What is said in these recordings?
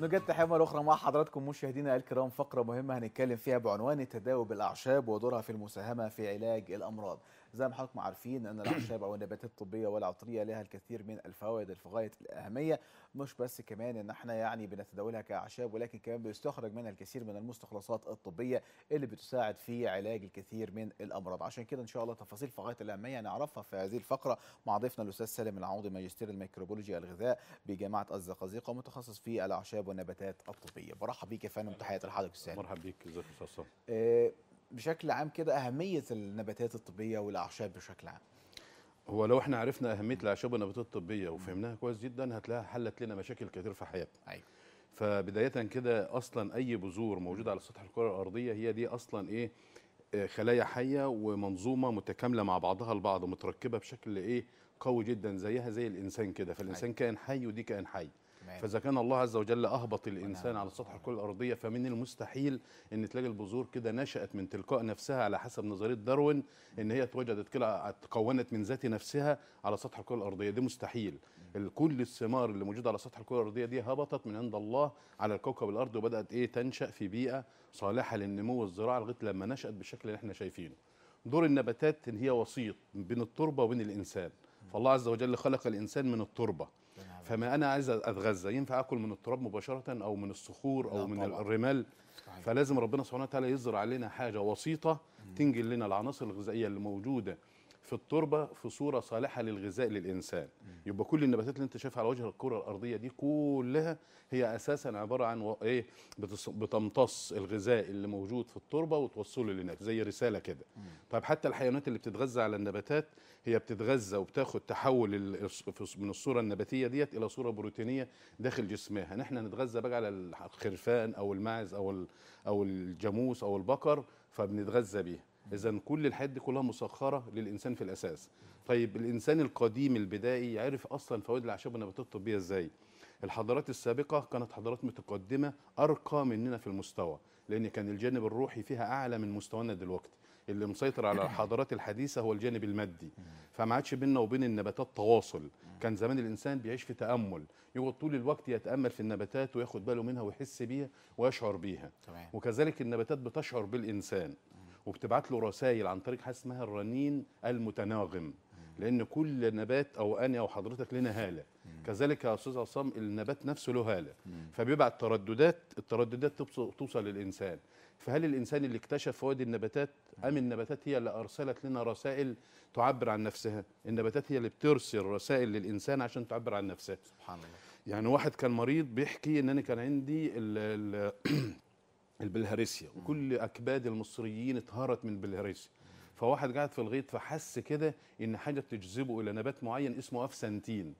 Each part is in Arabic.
نجد تحية مرة أخرى مع حضراتكم مشاهدينا الكرام فقرة مهمة هنتكلم فيها بعنوان تداوي بالأعشاب ودورها في المساهمة في علاج الأمراض زي ما حضراتكم عارفين ان الاعشاب او النباتات الطبيه والعطريه لها الكثير من الفوائد في غايه الاهميه مش بس كمان ان احنا يعني بنتداولها كاعشاب ولكن كمان بيستخرج منها الكثير من المستخلصات الطبيه اللي بتساعد في علاج الكثير من الامراض عشان كده ان شاء الله تفاصيل في غايه الاهميه نعرفها في هذه الفقره مع ضيفنا الاستاذ سالم العوضي ماجستير الميكروبولوجي الغذاء بجامعه الزقازيق ومتخصص في الاعشاب والنباتات الطبيه برحب بيك يا فندم تحياتي لحضرتك استاذ مرحب بيك ازيك يا استاذ بشكل عام كده اهميه النباتات الطبيه والاعشاب بشكل عام هو لو احنا عرفنا اهميه الاعشاب والنباتات الطبيه وفهمناها كويس جدا هتلاقيها حلت لنا مشاكل كتير في حياتنا ايوه فبدايه كده اصلا اي بذور موجوده على سطح الكره الارضيه هي دي اصلا ايه آه، خلايا حيه ومنظومه متكامله مع بعضها البعض متركبه بشكل ايه قوي جدا زيها زي الانسان كده فالانسان أيوة. كائن حي ودي كائن حي تمام. فاذا كان الله عز وجل اهبط الانسان على سطح الكره الارضيه فمن المستحيل ان تلاقي البذور كده نشات من تلقاء نفسها على حسب نظريه داروين ان هي اتوجدت كده تكونت من ذات نفسها على سطح الكره الارضيه دي مستحيل كل الثمار اللي موجوده على سطح الكره الارضيه دي هبطت من عند الله على الكوكب الارض وبدات ايه تنشا في بيئه صالحه للنمو والزراعه لغايه لما نشات بالشكل اللي احنا شايفينه دور النباتات ان هي وسيط بين التربه وبين الانسان فالله عز وجل خلق الانسان من التربه فما انا عايز اتغذى ينفع اكل من التراب مباشره او من الصخور او من طبعا. الرمال فلازم ربنا سبحانه وتعالى يزرع علينا حاجه وسيطه تنجل لنا العناصر الغذائيه اللي موجوده في التربه في صوره صالحه للغذاء للانسان يبقى كل النباتات اللي انت شايفها على وجه الكره الارضيه دي كلها هي اساسا عباره عن ايه بتمتص الغذاء اللي موجود في التربه وتوصله للناس زي رساله كده طيب حتى الحيوانات اللي بتتغذى على النباتات هي بتتغذى وبتاخد تحول من الصوره النباتيه ديت الى صوره بروتينيه داخل جسمها نحن نتغذى بقى على الخرفان او الماعز او او الجاموس او البقر فبنتغذى بيه اذا كل الحاجات دي كلها مسخره للانسان في الاساس طيب الانسان القديم البدائي عرف اصلا فوائد الاعشاب والنباتات الطبيه ازاي الحضارات السابقه كانت حضارات متقدمه ارقى مننا في المستوى لان كان الجانب الروحي فيها اعلى من مستوانا دلوقتي اللي مسيطر على الحضارات الحديثه هو الجانب المادي فما عادش بيننا وبين النباتات تواصل كان زمان الانسان بيعيش في تامل يقعد طول الوقت يتامل في النباتات وياخد باله منها ويحس بيها ويشعر بيها وكذلك النباتات بتشعر بالانسان وبتبعت له رسائل عن طريق حاجه اسمها الرنين المتناغم لان كل نبات او انا او حضرتك لنا هاله كذلك يا استاذ عصام النبات نفسه له هاله فبيبعت ترددات الترددات توصل للانسان فهل الانسان اللي اكتشف فوائد النباتات ام النباتات هي اللي ارسلت لنا رسائل تعبر عن نفسها النباتات هي اللي بترسل رسائل للانسان عشان تعبر عن نفسها سبحان الله يعني واحد كان مريض بيحكي ان انا كان عندي ال ال البلهارسيا وكل اكباد المصريين اتهرت من البلهارسيا فواحد قاعد في الغيط فحس كده ان حاجه بتجذبه الى نبات معين اسمه افسنتين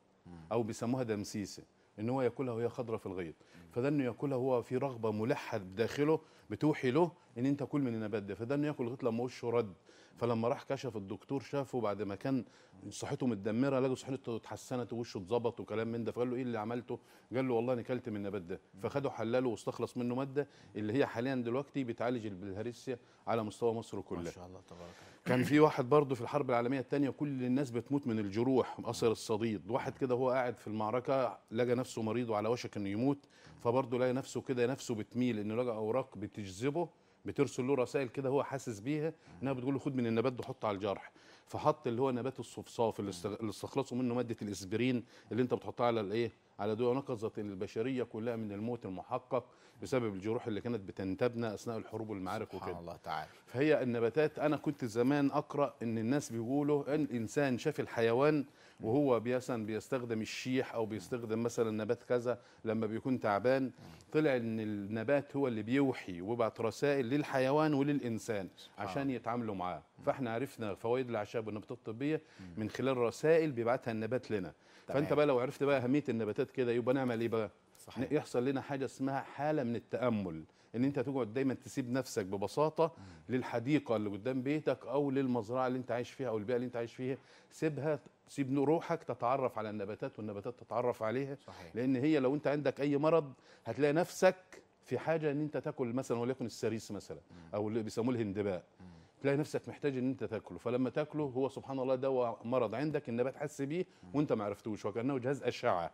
او بيسموها دمسيسه ان هو ياكلها وهي خضره في الغيط فده انه ياكلها هو في رغبه ملحه بداخله بتوحي له ان انت كل من النبات ده فده انه ياكل لغايه لما وشه رد فلما راح كشف الدكتور شافه بعد ما كان صحته متدمره لقوا صحته اتحسنت ووشه اتظبط وكلام من ده فقال له ايه اللي عملته؟ قال له والله انا كلت من النبات ده فخده حلله واستخلص منه ماده اللي هي حاليا دلوقتي بتعالج البلهارسيا على مستوى مصر كلها ما شاء الله تبارك الله كان في واحد برضه في الحرب العالميه الثانيه كل الناس بتموت من الجروح اثر الصديد واحد كده وهو قاعد في المعركه لقى نفسه مريض وعلى وشك انه يموت فبرضه لقى نفسه كده نفسه بتميل انه لقى اوراق بت بتجذبه بترسل له رسائل كده هو حاسس بيها انها بتقول له خد من النبات ده حطه على الجرح فحط اللي هو نبات الصفصاف اللي استخلصوا منه ماده الاسبرين اللي انت بتحطها على الايه على دواء نقذت البشريه كلها من الموت المحقق بسبب الجروح اللي كانت بتنتابنا اثناء الحروب والمعارك وكده سبحان الله تعالى فهي النباتات انا كنت زمان اقرا ان الناس بيقولوا ان الانسان شاف الحيوان وهو مثلا بيستخدم الشيح او بيستخدم مثلا نبات كذا لما بيكون تعبان طلع ان النبات هو اللي بيوحي وبعت رسائل للحيوان وللانسان عشان يتعاملوا معاه فاحنا عرفنا فوائد الاعشاب والنباتات الطبيه من خلال رسائل بيبعتها النبات لنا فانت بقى لو عرفت بقى اهميه النباتات كده يبقى نعمل ايه بقى صحيح. يحصل لنا حاجه اسمها حاله من التامل ان انت تقعد دايما تسيب نفسك ببساطه م. للحديقه اللي قدام بيتك او للمزرعه اللي انت عايش فيها او البيئه اللي انت عايش فيها سيبها سيب روحك تتعرف على النباتات والنباتات تتعرف عليها صحيح. لان هي لو انت عندك اي مرض هتلاقي نفسك في حاجه ان انت تاكل مثلا وليكن السريس مثلا م. او اللي بيسموه الهندباء م. تلاقي نفسك محتاج ان انت تاكله فلما تاكله هو سبحان الله دواء مرض عندك النبات حس بيه وانت ما عرفتوش وكانه جهاز اشعه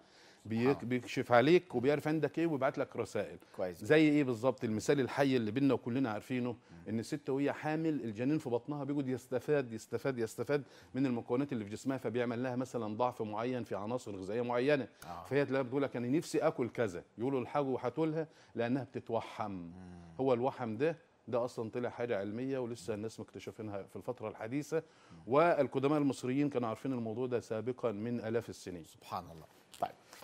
بيك آه. بيكشف عليك وبيعرف عندك ايه وبيبعت لك رسائل كويس زي ايه بالظبط المثال الحي اللي بينا وكلنا عارفينه مم. ان الست وهي حامل الجنين في بطنها بيقعد يستفاد يستفاد يستفاد من المكونات اللي في جسمها فبيعمل لها مثلا ضعف معين في عناصر غذائيه معينه آه. فهي تلاقيها بتقول لك انا نفسي اكل كذا يقولوا الحاجه وهاتوا لانها بتتوحم مم. هو الوحم ده ده اصلا طلع حاجه علميه ولسه الناس مكتشفينها في الفتره الحديثه والقدماء المصريين كانوا عارفين الموضوع ده سابقا من الاف السنين سبحان الله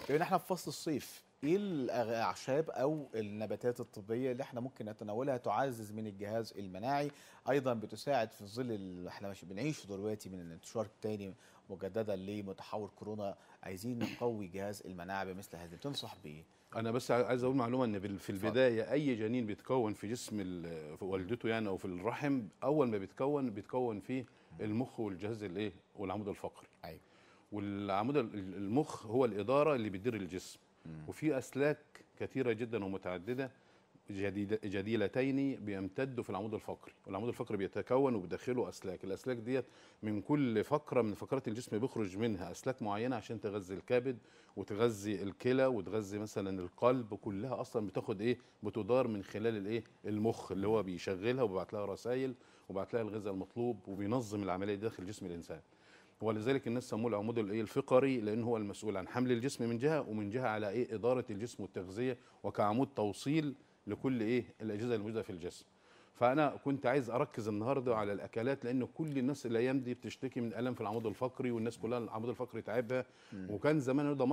بما ان احنا في فصل الصيف ايه الاعشاب او النباتات الطبيه اللي احنا ممكن نتناولها تعزز من الجهاز المناعي ايضا بتساعد في ظل اللي احنا بنعيشه دلوقتي من الانتشار الثاني مجددا لمتحور كورونا عايزين نقوي جهاز المناعه بمثل هذا تنصح بايه انا بس عايز اقول معلومه ان في البدايه اي جنين بيتكون في جسم في والدته يعني او في الرحم اول ما بيتكون بيتكون فيه المخ والجهاز الايه والعمود الفقري ايوه والعمود المخ هو الاداره اللي بيدير الجسم وفي اسلاك كثيره جدا ومتعدده جديلتين بيمتدوا في العمود الفقري والعمود الفقري بيتكون وبداخله اسلاك الاسلاك ديت من كل فقره من فقرات الجسم بيخرج منها اسلاك معينه عشان تغذي الكبد وتغذي الكلى وتغذي مثلا القلب كلها اصلا بتاخد ايه بتدار من خلال الايه المخ اللي هو بيشغلها وبيبعت لها رسائل وبيبعت لها الغذاء المطلوب وبينظم العمليه داخل جسم الانسان ولذلك الناس سموه العمود الايه الفقري لان هو المسؤول عن حمل الجسم من جهه ومن جهه على ايه اداره الجسم والتغذيه وكعمود توصيل لكل ايه الاجهزه الموجوده في الجسم فانا كنت عايز اركز النهارده على الاكلات لان كل الناس الايام دي بتشتكي من الم في العمود الفقري والناس كلها العمود الفقري تعبها وكان زمان ده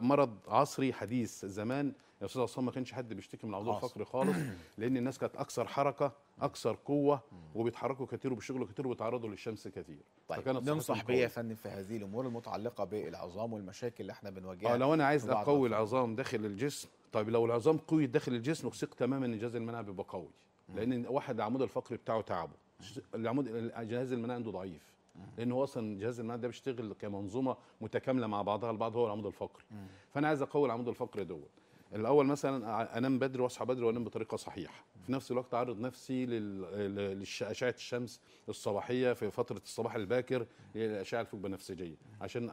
مرض عصري حديث زمان يا استاذ عصام ما كانش حد بيشتكي من العمود الفقري خالص لان الناس كانت اكثر حركه اكثر قوه وبيتحركوا كتير وبيشتغلوا كتير وبيتعرضوا للشمس كتير طيب ننصح بيه يا فندم في هذه الامور المتعلقه بالعظام والمشاكل اللي احنا بنواجهها اه لو انا عايز اقوي العظام داخل الجسم طيب لو العظام قوي داخل الجسم وثق تماما ان جهاز المناعه بيبقى قوي لان واحد العمود الفقري بتاعه تعبه العمود جهاز المناعه عنده ضعيف لان هو اصلا جهاز المناعه ده بيشتغل كمنظومه متكامله مع بعضها البعض هو العمود الفقري فانا عايز اقوي العمود الفقري دوت الاول مثلا انام بدري واصحى بدري وانام بطريقه صحيحه في نفس الوقت اعرض نفسي لاشعه الشمس الصباحيه في فتره الصباح الباكر للاشعه الفوق بنفسجيه عشان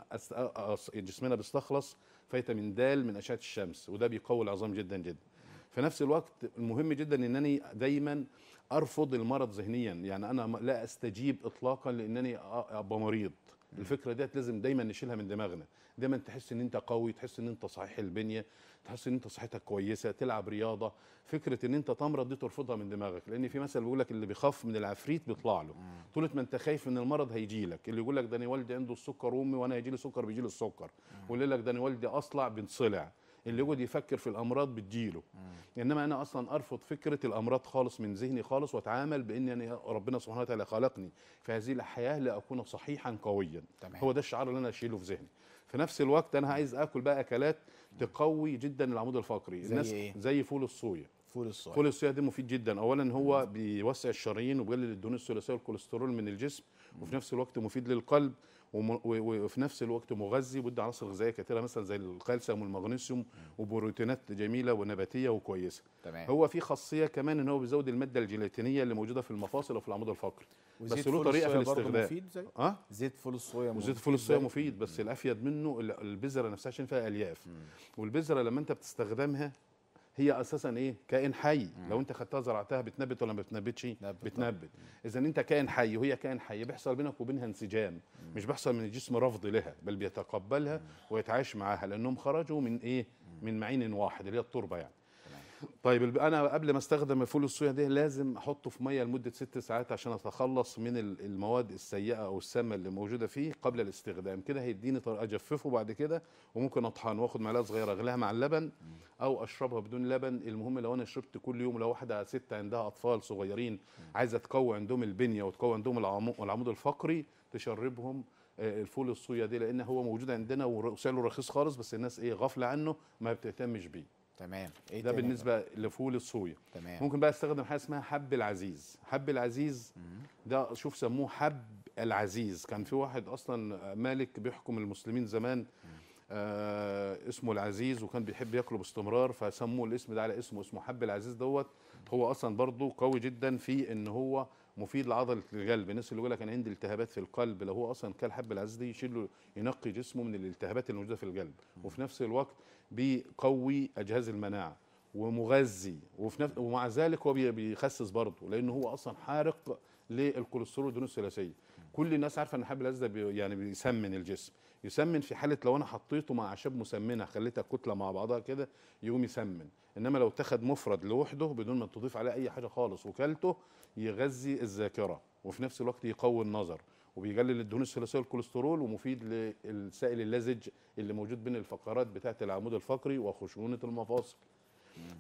جسمنا بيستخلص فيتامين د من اشعه الشمس وده بيقوي العظام جدا جدا في نفس الوقت المهم جدا انني دايما ارفض المرض ذهنيا يعني انا لا استجيب اطلاقا لانني ابقى مريض الفكره ديت لازم دايما نشيلها من دماغنا دايما تحس ان انت قوي تحس ان انت صحيح البنيه تحس ان انت صحتك كويسه تلعب رياضه فكره ان انت تمرض دي ترفضها من دماغك لان في مثل بيقول لك اللي بيخاف من العفريت بيطلع له طول ما انت خايف من المرض هيجي لك اللي يقول لك ده انا والدي عنده السكر وامي وانا هيجي لي سكر بيجي لي السكر واللي يقول لك ده انا والدي اصلع بنصلع اللي يقعد يفكر في الامراض بتجيله انما انا اصلا ارفض فكره الامراض خالص من ذهني خالص واتعامل بان انا ربنا سبحانه وتعالى خلقني في هذه الحياه لاكون صحيحا قويا تمام. هو ده الشعار اللي انا اشيله في ذهني في نفس الوقت انا عايز اكل بقى اكلات تقوي جدا العمود الفقري زي الناس إيه؟ زي فول الصويا فول الصويا فول الصويا ده مفيد جدا اولا هو بيوسع الشرايين وبيقلل الدهون الثلاثيه والكوليسترول من الجسم وفي نفس الوقت مفيد للقلب وفي نفس الوقت مغذي وبده عناصر غذائيه كثيره مثلا زي الكالسيوم والمغنيسيوم وبروتينات جميله ونباتيه وكويسه تمام. هو في خاصيه كمان ان هو بيزود الماده الجيلاتينيه اللي موجوده في المفاصل وفي العمود الفقري بس له طريقه في الاستخدام مفيد زي؟ اه زيت فول الصويا مفيد وزيت فول الصويا مفيد بس الافيد منه البذره نفسها عشان فيها الياف مم. والبذره لما انت بتستخدمها هي اساسا ايه كائن حي مم. لو انت خدتها زرعتها بتنبت ولا ما بتنبتش بتنبت اذا انت كائن حي وهي كائن حي بيحصل بينك وبينها انسجام مم. مش بيحصل من الجسم رفض لها بل بيتقبلها مم. ويتعايش معاها لانهم خرجوا من ايه من معين واحد اللي هي التربه يعني طيب انا قبل ما استخدم الفول الصويا ده لازم احطه في ميه لمده ست ساعات عشان اتخلص من المواد السيئه او السامه اللي موجوده فيه قبل الاستخدام كده هيديني طريقه اجففه بعد كده وممكن اطحنه واخد معلقه صغيره اغليها مع اللبن او اشربها بدون لبن المهم لو انا شربت كل يوم لو واحده ست عندها اطفال صغيرين عايزه تقوي عندهم البنيه وتقوي عندهم العمود الفقري تشربهم آه، الفول الصويا دي لان هو موجود عندنا وسعره رخيص خالص بس الناس ايه غافله عنه ما بتهتمش بيه تمام إيه ده بالنسبه بقى؟ لفول الصويا تمام ممكن بقى استخدم حاجه اسمها حب العزيز حب العزيز مم. ده شوف سموه حب العزيز كان في واحد اصلا مالك بيحكم المسلمين زمان آه اسمه العزيز وكان بيحب ياكله باستمرار فسموه الاسم ده على اسمه اسمه حب العزيز دوت هو اصلا برضه قوي جدا في ان هو مفيد لعضله القلب الناس اللي يقول لك انا عندي التهابات في القلب لو هو اصلا كان حب العزيز دي يشيل ينقي جسمه من الالتهابات الموجوده في القلب وفي نفس الوقت بيقوي اجهزه المناعه ومغذي وفي نفس ومع ذلك هو بيخسس برضه لان هو اصلا حارق للكوليسترول والدهون الثلاثيه كل الناس عارفه ان الحب الاسود ده بي يعني بيسمن الجسم يسمن في حاله لو انا حطيته مع اعشاب مسمنه خليتها كتله مع بعضها كده يقوم يسمن انما لو اتخد مفرد لوحده بدون ما تضيف عليه اي حاجه خالص وكلته يغذي الذاكره وفي نفس الوقت يقوي النظر وبيقلل الدهون الثلاثيه والكوليسترول ومفيد للسائل اللزج اللي موجود بين الفقرات بتاعه العمود الفقري وخشونه المفاصل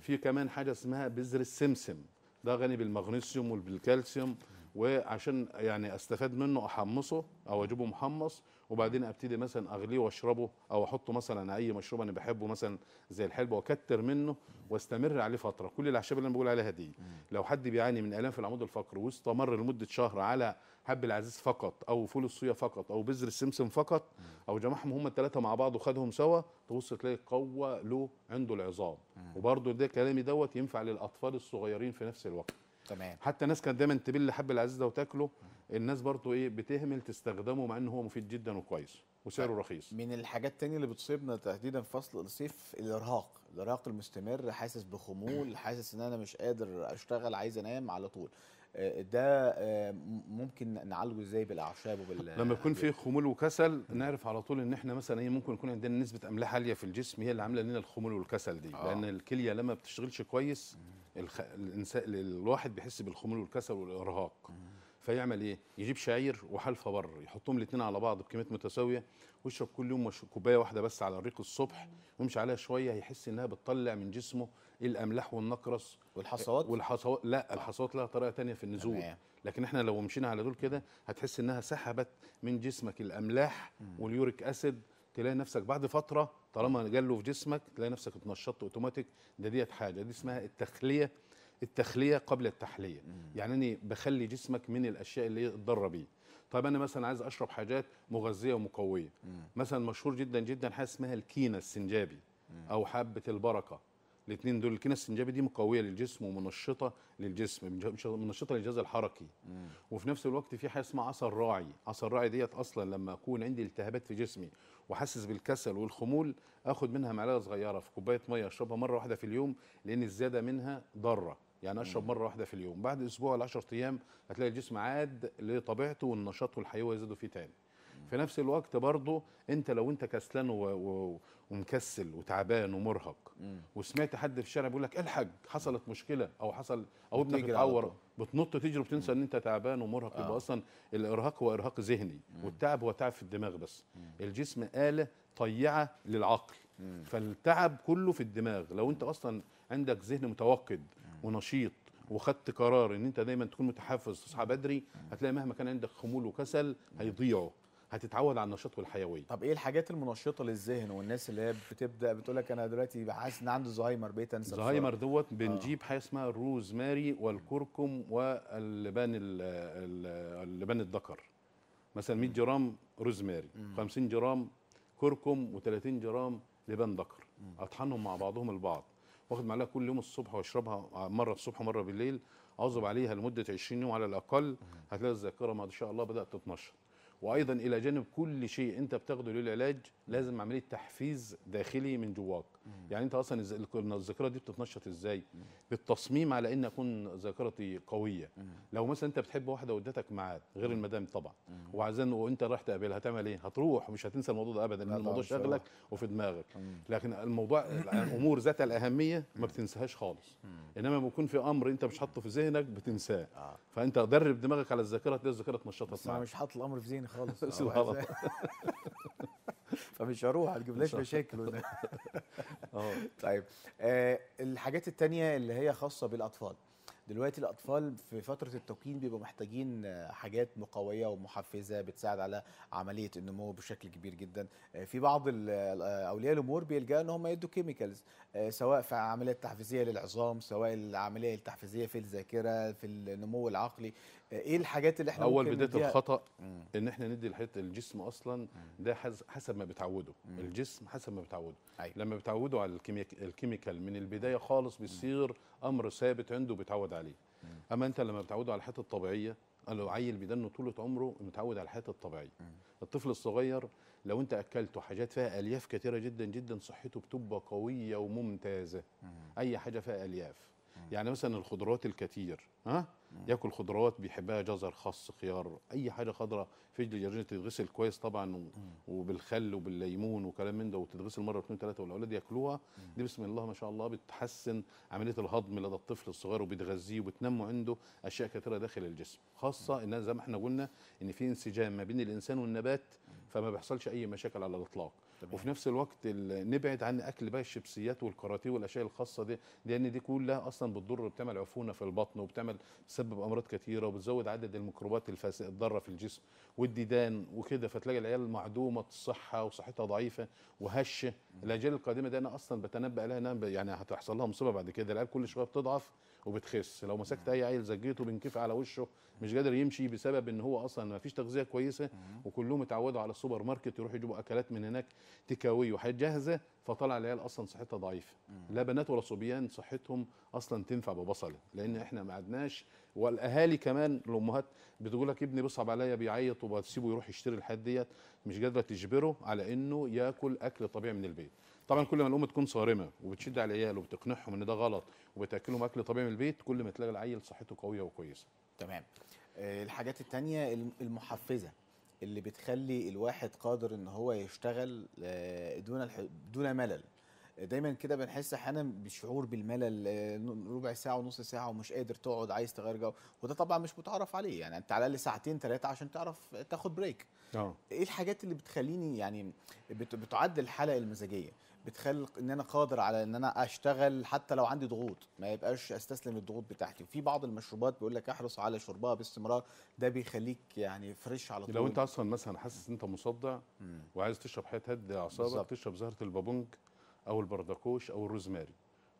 في كمان حاجه اسمها بذر السمسم ده غني بالمغنيسيوم وبالكالسيوم وعشان يعني استفاد منه احمصه او اجيبه محمص وبعدين ابتدي مثلا اغليه واشربه او احطه مثلا اي مشروب انا بحبه مثلا زي الحلبه واكتر منه واستمر عليه فتره كل الاعشاب اللي انا بقول عليها دي لو حد بيعاني من الام في العمود الفقري واستمر لمده شهر على حب العزيز فقط او فول الصويا فقط او بذر السمسم فقط او جمعهم هم الثلاثه مع بعض وخدهم سوا تبص تلاقي قوه له عنده العظام وبرده ده كلامي دوت ينفع للاطفال الصغيرين في نفس الوقت تمام حتى الناس كانت دايما تبل حب العزيز ده وتاكله الناس برضو ايه بتهمل تستخدمه مع ان هو مفيد جدا وكويس وسعره طيب. رخيص من الحاجات الثانيه اللي بتصيبنا تحديدا في فصل الصيف الارهاق الارهاق المستمر حاسس بخمول حاسس ان انا مش قادر اشتغل عايز انام على طول ده آه، ممكن نعالجه ازاي بالاعشاب وبال لما يكون في خمول وكسل نعرف على طول ان احنا مثلا ايه ممكن يكون عندنا نسبه املاح عاليه في الجسم هي اللي عامله لنا الخمول والكسل دي آه. لان الكليه لما بتشتغلش كويس الخ... الانسان الواحد بيحس بالخمول والكسل والارهاق مم. فيعمل ايه يجيب شعير وحلفه بر يحطهم الاثنين على بعض بكميات متساويه ويشرب كل يوم كوبايه واحده بس على الريق الصبح ويمشي عليها شويه هيحس انها بتطلع من جسمه الاملاح والنقرس والحصوات والحصوات لا آه. الحصوات لها طريقه ثانيه في النزول لكن احنا لو مشينا على دول كده هتحس انها سحبت من جسمك الاملاح واليوريك اسيد تلاقي نفسك بعد فتره طالما جاله في جسمك تلاقي نفسك اتنشطت اوتوماتيك ده ديت حاجه دي اسمها التخليه التخليه قبل التحليه مم. يعني اني بخلي جسمك من الاشياء اللي اتضر بيه طيب انا مثلا عايز اشرب حاجات مغذيه ومقويه مم. مثلا مشهور جدا جدا حاجه اسمها الكينه السنجابي مم. او حبه البركه الاثنين دول الكينه السنجابي دي مقويه للجسم ومنشطه للجسم منشطه للجهاز الحركي مم. وفي نفس الوقت في حاجه اسمها عصا الراعي عصا الراعي ديت اصلا لما اكون عندي التهابات في جسمي وحاسس بالكسل والخمول اخد منها معلقه صغيره في كوبايه ميه اشربها مره واحده في اليوم لان الزياده منها ضاره يعني اشرب مره واحده في اليوم بعد اسبوع ل 10 ايام هتلاقي الجسم عاد لطبيعته والنشاط والحيويه يزيدوا فيه تاني في نفس الوقت برضه انت لو انت كسلان و... و... ومكسل وتعبان ومرهق مم. وسمعت حد في الشارع بيقول لك الحق حصلت مشكله او حصل او ابنك اتعور بتنط تجري وبتنسى ان انت تعبان ومرهق آه. يبقى اصلا الارهاق هو ارهاق ذهني والتعب هو تعب في الدماغ بس مم. الجسم اله طيعه للعقل مم. فالتعب كله في الدماغ لو انت اصلا عندك ذهن متوقد ونشيط وخدت قرار ان انت دايما تكون متحفز تصحى بدري هتلاقي مهما كان عندك خمول وكسل هيضيعوا هتتعود على النشاط والحيويه طب ايه الحاجات المنشطه للذهن والناس اللي هي بتبدا بتقول لك انا دلوقتي حاسس ان عندي زهايمر بقيت انسى زهايمر دوت آه. بنجيب آه. حاجه اسمها الروز ماري والكركم واللبان اللبان الذكر مثلا 100 جرام روز ماري 50 جرام كركم و30 جرام لبان ذكر اطحنهم مع بعضهم البعض واخد معلقه كل يوم الصبح واشربها مره الصبح ومره بالليل اواظب عليها لمده 20 يوم على الاقل هتلاقي الذاكره ما شاء الله بدات تتنشط وايضا الى جانب كل شيء انت بتاخده للعلاج لازم عمليه تحفيز داخلي من جواك يعني انت اصلا الذاكره دي بتتنشط ازاي بالتصميم على ان اكون ذاكرتي قويه لو مثلا انت بتحب واحده وادتك ميعاد غير المدام طبعا وعايزين وانت رايح تقابلها هتعمل ايه هتروح مش هتنسى الموضوع ده ابدا الموضوع شاغلك وفي دماغك لكن الموضوع الامور ذات الاهميه ما بتنساهاش خالص انما بيكون في امر انت مش حاطه في ذهنك بتنساه آه. فانت درب دماغك على الذاكره تلاقي الذاكره تنشطها بس انا مش حاطط الامر في ذهني خالص آه، فمش هروح هتجيب ليش مشاكل اه طيب آه الحاجات التانية اللي هي خاصة بالأطفال دلوقتي الاطفال في فتره التوكين بيبقوا محتاجين آه، حاجات مقويه ومحفزه بتساعد على عمليه النمو بشكل كبير جدا آه، في بعض آه، اولياء الامور بيلجأوا ان هم يدوا كيميكالز سواء في عمليات تحفيزيه للعظام سواء العمليه التحفيزيه في الذاكره في النمو العقلي ايه الحاجات اللي احنا اول بدايه الخطا مم. ان احنا ندي الحته الجسم اصلا ده حسب ما بتعوده مم. الجسم حسب ما بتعوده أيوة. لما بتعوده على الكيميكال من البدايه خالص بيصير امر ثابت عنده بيتعود عليه اما انت لما بتعوده على الحياه الطبيعيه له عيل بيدنه طولة عمره متعود على الحياة الطبيعية الطفل الصغير لو انت اكلته حاجات فيها الياف كثيره جدا جدا صحته بتبقى قوية وممتازة اي حاجة فيها الياف يعني مثلا الخضروات الكتير ها ياكل خضروات بيحبها جزر خس خيار اي حاجه خضراء فجل الجرجير تتغسل كويس طبعا وبالخل وبالليمون وكلام من ده وتتغسل مره واثنين ثلاثه والاولاد ياكلوها دي بسم الله ما شاء الله بتحسن عمليه الهضم لدى الطفل الصغير وبتغذيه وبتنمو عنده اشياء كثيره داخل الجسم خاصه ان زي ما احنا قلنا ان في انسجام ما بين الانسان والنبات فما بيحصلش اي مشاكل على الاطلاق وفي نفس الوقت نبعد عن اكل بقى الشيبسيات والكاراتيه والاشياء الخاصه دي لان دي كلها اصلا بتضر وبتعمل عفونه في البطن وبتعمل تسبب امراض كثيره وبتزود عدد الميكروبات الضاره في الجسم والديدان وكده فتلاقي العيال معدومه الصحه وصحتها ضعيفه وهشه الاجيال القادمه دي انا اصلا بتنبأ لها انها يعني هتحصل لها مصيبه بعد كده العيال كل شويه بتضعف وبتخس لو مسكت اي عيل زجيته بنكف على وشه مش قادر يمشي بسبب ان هو اصلا ما فيش تغذيه كويسه وكلهم اتعودوا على السوبر ماركت يروحوا يجيبوا اكلات من هناك تكاوي وحاجات جاهزه فطلع العيال اصلا صحتها ضعيفه لا بنات ولا صبيان صحتهم اصلا تنفع ببصله لان احنا ما عدناش والاهالي كمان الامهات بتقول لك ابني بيصعب عليا بيعيط وبسيبه يروح يشتري الحاجات ديت مش قادره تجبره على انه ياكل اكل طبيعي من البيت طبعا كل ما الام تكون صارمه وبتشد على العيال وبتقنعهم ان ده غلط وبتاكلهم اكل طبيعي من البيت كل ما تلاقي العيل صحته قويه وكويسه تمام آه، الحاجات الثانيه المحفزه اللي بتخلي الواحد قادر ان هو يشتغل آه، دون دون ملل دايما كده بنحس احيانا بشعور بالملل آه، ربع ساعه ونص ساعه ومش قادر تقعد عايز تغير جو وده طبعا مش متعرف عليه يعني انت على الاقل ساعتين ثلاثه عشان تعرف تاخد بريك اه ايه الحاجات اللي بتخليني يعني بتعد الحلقه المزاجيه بتخلق ان انا قادر على ان انا اشتغل حتى لو عندي ضغوط ما يبقاش استسلم للضغوط بتاعتي وفي بعض المشروبات بيقول لك احرص على شربها باستمرار ده بيخليك يعني فريش على طول لو انت اصلا مثلا حاسس ان انت مصدع وعايز تشرب حاجه تهدي اعصابك تشرب زهره البابونج او البردكوش او الروزماري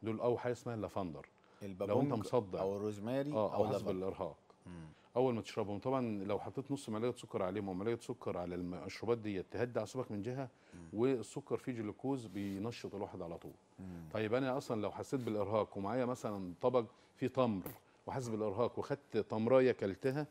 دول او حاجه اسمها اللافندر لو انت مصدع او الروزماري آه، او, أو حسب الارهاق مم. اول ما تشربهم طبعا لو حطيت نص معلقه سكر عليهم ومعلقه سكر على المشروبات دي تهدي اعصابك من جهه والسكر فيه جلوكوز بينشط الواحد على طول مم. طيب انا اصلا لو حسيت بالارهاق ومعايا مثلا طبق فيه تمر وحاسس بالارهاق وخدت تمرايه كلتها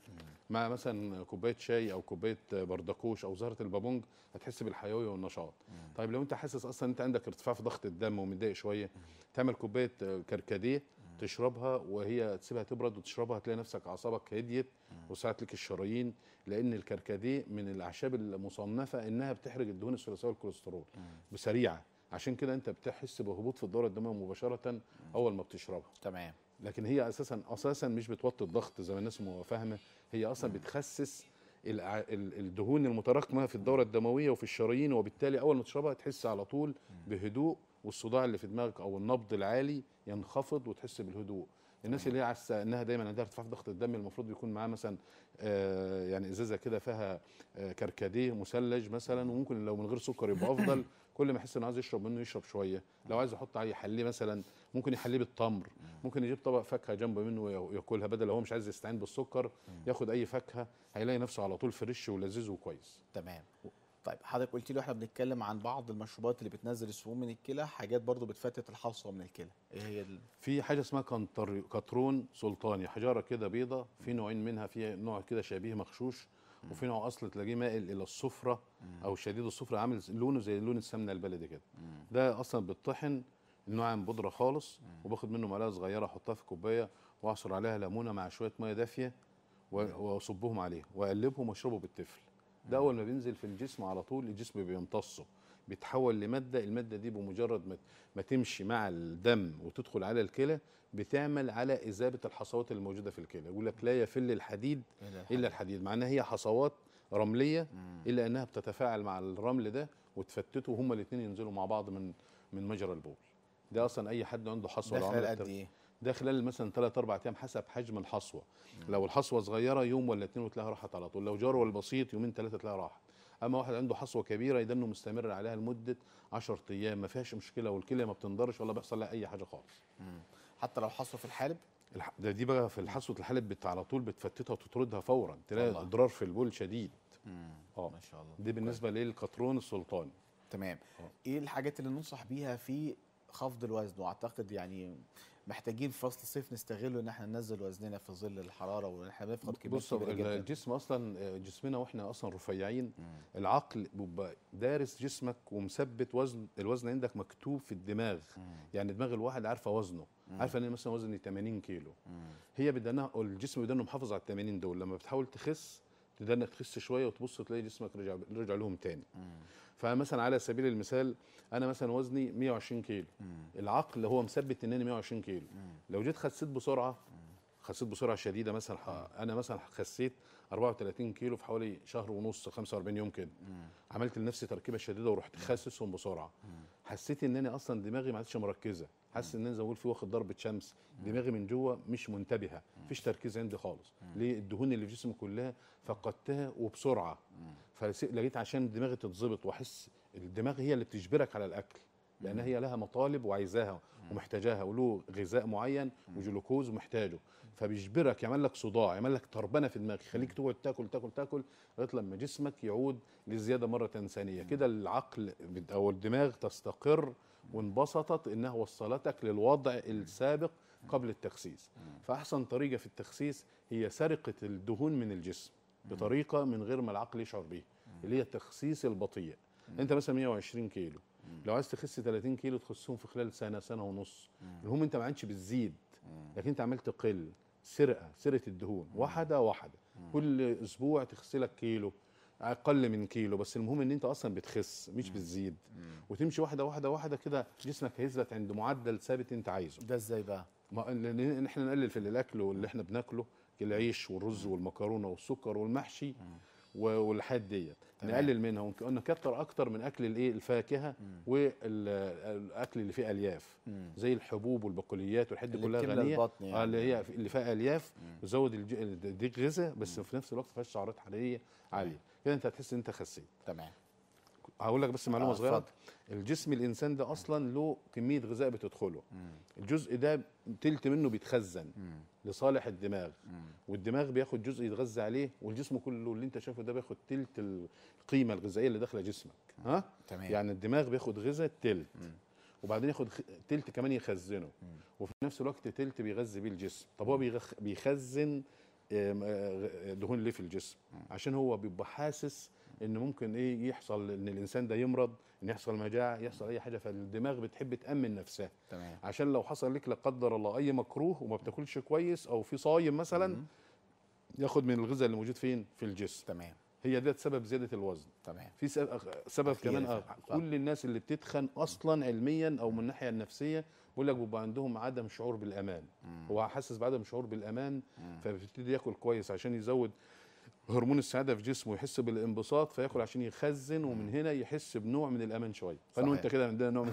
مع مثلا كوبايه شاي او كوبايه بردقوش او زهره البابونج هتحس بالحيويه والنشاط طيب لو انت حاسس اصلا انت عندك ارتفاع في ضغط الدم ومتضايق شويه تعمل كوبايه كركديه تشربها وهي تسيبها تبرد وتشربها تلاقي نفسك اعصابك هديت وسعت لك الشرايين لان الكركديه من الاعشاب المصنفه انها بتحرق الدهون الثلاثيه والكوليسترول بسريعه عشان كده انت بتحس بهبوط في الدوره الدمويه مباشره اول ما بتشربها تمام لكن هي اساسا اساسا مش بتوطي الضغط زي ما الناس فاهمه هي اصلا بتخسس الدهون المتراكمه في الدوره الدمويه وفي الشرايين وبالتالي اول ما تشربها تحس على طول بهدوء والصداع اللي في دماغك او النبض العالي ينخفض وتحس بالهدوء الناس اللي هي عارفه انها دايما عندها ارتفاع في ضغط الدم المفروض بيكون معاه مثلا آه، يعني ازازه كده فيها آه، كركديه مثلج مثلا وممكن لو من غير سكر يبقى افضل كل ما يحس انه عايز يشرب منه يشرب شويه لو عايز يحط عليه يحليه مثلا ممكن يحليه بالتمر ممكن يجيب طبق فاكهه جنبه منه وياكلها بدل لو هو مش عايز يستعين بالسكر ياخد اي فاكهه هيلاقي نفسه على طول فريش ولذيذ وكويس تمام طيب حضرتك قلت لي واحنا بنتكلم عن بعض المشروبات اللي بتنزل السموم من الكلى حاجات برضو بتفتت الحصوه من الكلى ايه هي ال... في حاجه اسمها كنتر... كترون سلطاني حجاره كده بيضه في نوعين منها في نوع كده شبيه مغشوش وفي نوع اصل تلاقيه مائل الى الصفرة او شديد الصفرة عامل لونه زي لون السمنه البلدي كده ده اصلا بالطحن النوع من بودره خالص وباخد منه معلقه صغيره احطها في كوبايه واعصر عليها ليمونه مع شويه ميه دافيه واصبهم عليه واقلبهم واشربه بالتفل ده اول ما بينزل في الجسم على طول الجسم بيمتصه بيتحول لماده الماده دي بمجرد ما ما تمشي مع الدم وتدخل على الكلى بتعمل على اذابه الحصوات الموجوده في الكلى يقول لك لا يفل الحديد الا الحديد معناها هي حصوات رمليه الا انها بتتفاعل مع الرمل ده وتفتته وهما الاثنين ينزلوا مع بعض من من مجرى البول ده اصلا اي حد عنده حصوه على قد ايه ده خلال مثلا ثلاث اربع ايام حسب حجم الحصوه لو الحصوه صغيره يوم ولا اثنين وتلاقيها راحت على طول لو جرول البسيط يومين ثلاثه تلاقيها راحت اما واحد عنده حصوه كبيره يبقى انه مستمر عليها لمده 10 ايام ما فيهاش مشكله والكليه ما بتنضرش ولا بيحصل لها اي حاجه خالص حتى لو حصوه في الحالب ده دي بقى في حصوه الحالب بت على طول بتفتتها وتطردها فورا تلاقي الله. اضرار في البول شديد اه ما شاء الله دي بالنسبه للقطرون السلطاني تمام أوه. ايه الحاجات اللي ننصح بيها في خفض الوزن واعتقد يعني محتاجين فصل صيف نستغله ان احنا ننزل وزننا في ظل الحراره وان احنا بنفقد كميات كبيره جدا الجسم اصلا آه، جسمنا واحنا اصلا رفيعين مم. العقل بيبقى دارس جسمك ومثبت وزن الوزن عندك مكتوب في الدماغ مم. يعني دماغ الواحد عارفه وزنه عارفه ان مثلا وزني 80 كيلو مم. هي بدنا الجسم بدنا محافظ على ال 80 دول لما بتحاول تخس تدنك تخس شويه وتبص تلاقي جسمك رجع رجع لهم تاني مم. فمثلا على سبيل المثال انا مثلا وزني 120 كيلو العقل هو مثبت ان انا 120 كيلو لو جيت خسيت بسرعه خسيت بسرعه شديده مثلا انا مثلا خسيت 34 كيلو في حوالي شهر ونص 45 يوم كده عملت لنفسي تركيبه شديده ورحت خاسسهم بسرعه حسيت ان انا اصلا دماغي ما عادش مركزه حاسس ان انا زي ما في واخد ضربه شمس دماغي من جوه مش منتبهه مفيش تركيز عندي خالص ليه الدهون اللي في جسمي كلها فقدتها وبسرعه فلقيت عشان دماغي تتظبط واحس الدماغ هي اللي بتجبرك على الاكل لان هي لها مطالب وعايزاها ومحتاجاها وله غذاء معين وجلوكوز ومحتاجه فبيجبرك يعمل لك صداع يعمل لك تربنه في دماغك يخليك تقعد تاكل تاكل تاكل لغايه لما جسمك يعود للزياده مره ثانيه كده العقل او الدماغ تستقر وانبسطت انها وصلتك للوضع السابق قبل التخسيس فاحسن طريقه في التخسيس هي سرقه الدهون من الجسم بطريقه من غير ما العقل يشعر بيها اللي هي التخسيس البطيء انت مثلا 120 كيلو مم. لو عايز تخس 30 كيلو تخسهم في خلال سنه سنه ونص المهم انت ما عادش بتزيد لكن انت عمال تقل سرقه سرقه الدهون واحده واحده كل اسبوع تخسلك كيلو اقل من كيلو بس المهم ان انت اصلا بتخس مش بتزيد وتمشي واحده واحده واحده كده جسمك هيثبت عند معدل ثابت انت عايزه ده ازاي بقى ما احنا نقلل في الاكل واللي احنا بناكله العيش والرز والمكرونه والسكر والمحشي والحاجات ديت نقلل منها ونكثر اكتر من اكل الايه الفاكهه والاكل اللي فيه الياف مم. زي الحبوب والبقوليات والحاجات دي كلها غنيه يعني. آه، اللي هي اللي فيها الياف وزود الج... دي غذاء بس مم. في نفس الوقت ما فيهاش سعرات حراريه عاليه كده انت هتحس ان انت خسيت تمام هقول لك بس معلومه آه صغيره فضل. الجسم الانسان ده اصلا له كميه غذاء بتدخله مم. الجزء ده تلت منه بيتخزن مم. لصالح الدماغ مم. والدماغ بياخد جزء يتغذى عليه والجسم كله اللي انت شايفه ده بياخد تلت القيمه الغذائيه اللي داخله جسمك مم. ها تمام. يعني الدماغ بياخد غذاء تلت مم. وبعدين ياخد تلت كمان يخزنه مم. وفي نفس الوقت تلت بيغذي بيه الجسم طب هو بيخزن آه، دهون ليه في الجسم عشان هو بيبقى حاسس ان ممكن ايه يحصل ان الانسان ده يمرض ان يحصل مجاعه يحصل اي حاجه فالدماغ بتحب تامن نفسها تمام. عشان لو حصل لك لا قدر الله اي مكروه وما بتاكلش كويس او في صايم مثلا مم. ياخد من الغذاء اللي موجود فين في الجسم تمام هي ده سبب زياده الوزن تمام في سبب كمان أه كل الناس اللي بتتخن اصلا علميا او من الناحيه النفسيه بيقول لك بيبقى عندهم عدم شعور بالامان مم. هو حاسس بعدم شعور بالامان مم. فبيبتدي ياكل كويس عشان يزود هرمون السعاده في جسمه يحس بالانبساط فياكل عشان يخزن ومن هنا يحس بنوع من الامان شويه فانا وانت كده عندنا نوع من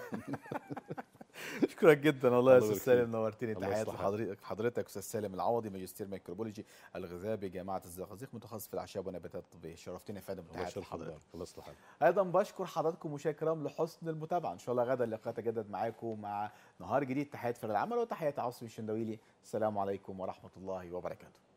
اشكرك جدا والله يا استاذ سالم نورتني تحياتي لحضرتك حضرتك استاذ سالم العوضي ماجستير ميكروبولوجي الغذاء بجامعه الزقازيق متخصص في الاعشاب والنباتات الطبيه شرفتنا يا فندم بتحياتي لحضرتك الله يصلحك ايضا بشكر حضراتكم وشكرا لحسن المتابعه ان شاء الله غدا اللقاء تجدد معاكم مع نهار جديد تحيات فريق العمل وتحيات عاصم الشندويلي السلام عليكم ورحمه الله وبركاته